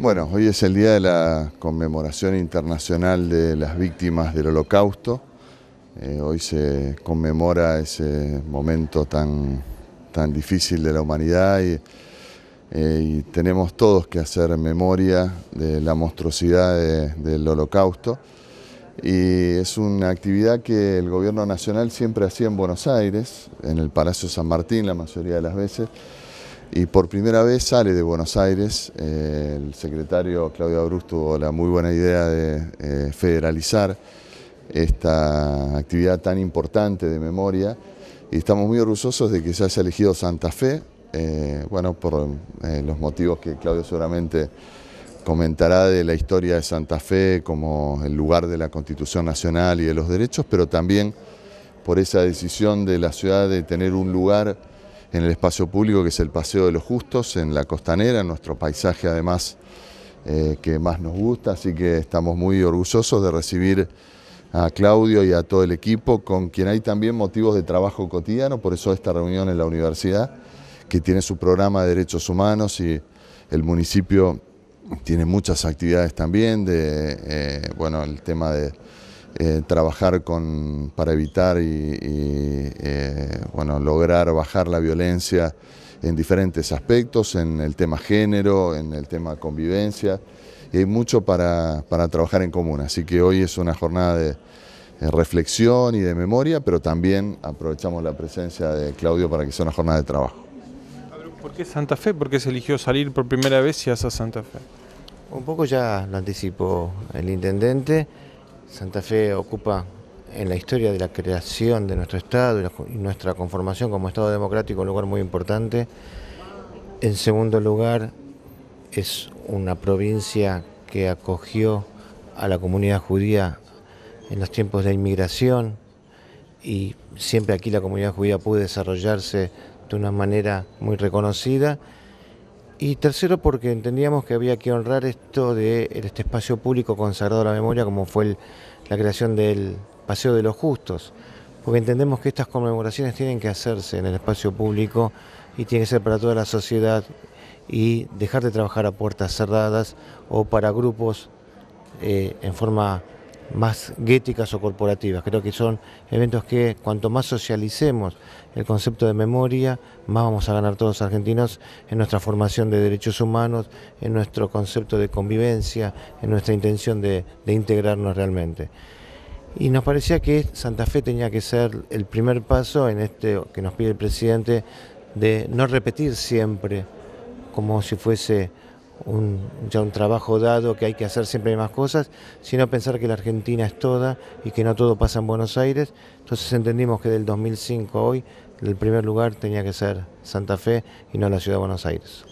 Bueno, hoy es el día de la conmemoración internacional de las víctimas del holocausto. Eh, hoy se conmemora ese momento tan, difícil de la humanidad eh, y, tenemos todos que hacer memoria de la monstruosidad del holocausto. Y es una actividad que el gobierno nacional siempre hacía en Buenos Aires, en el Palacio San Martín la mayoría de las veces. Y por primera vez sale de Buenos Aires, eh, el secretario Claudio Abruz tuvo la muy buena idea de eh, federalizar esta actividad tan importante de memoria y estamos muy orgullosos de que se haya elegido Santa Fe, eh, bueno, por los motivos que Claudio seguramente comentará de la historia de Santa Fe como el lugar de la Constitución Nacional y de los derechos, pero también por esa decisión de la ciudad de tener un lugar en el espacio público que es el Paseo de los Justos, en la costanera, en nuestro paisaje además eh, que más nos gusta, así que estamos muy orgullosos de recibir a Claudio y a todo el equipo, con quien hay también motivos de trabajo cotidiano, por eso esta reunión en la universidad, que tiene su programa de derechos humanos y el municipio tiene muchas actividades también, de, eh, bueno, el tema de eh, trabajar con, para evitar y, eh, bueno, lograr bajar la violencia en diferentes aspectos, en el tema género, en el tema convivencia, y hay mucho para, para trabajar en común. Así que hoy es una jornada de, reflexión y de memoria, pero también aprovechamos la presencia de Claudio para que sea una jornada de trabajo. ¿Por qué Santa Fe? ¿Por qué se eligió salir por primera vez y hacia Santa Fe? Un poco ya lo anticipó el intendente. Santa Fe ocupa en la historia de la creación de nuestro Estado y nuestra conformación como Estado democrático un lugar muy importante. En segundo lugar, es una provincia que acogió a la comunidad judía en los tiempos de inmigración y siempre aquí la comunidad judía pudo desarrollarse de una manera muy reconocida. Y tercero, porque entendíamos que había que honrar esto de este espacio público consagrado a la memoria, como fue la creación del Paseo de los Justos, porque entendemos que estas conmemoraciones tienen que hacerse en el espacio público y tiene que ser para toda la sociedad y dejar de trabajar a puertas cerradas o para grupos eh, en forma más guéticas o corporativas. Creo que son eventos que cuanto más socialicemos el concepto de memoria, más vamos a ganar todos los argentinos en nuestra formación de derechos humanos, en nuestro concepto de convivencia, en nuestra intención de, de integrarnos realmente. Y nos parecía que Santa Fe tenía que ser el primer paso en este que nos pide el presidente de no repetir siempre como si fuese un, ya un trabajo dado que hay que hacer siempre más cosas, sino pensar que la Argentina es toda y que no todo pasa en Buenos Aires. Entonces entendimos que del 2005 a hoy el primer lugar tenía que ser Santa Fe y no la ciudad de Buenos Aires.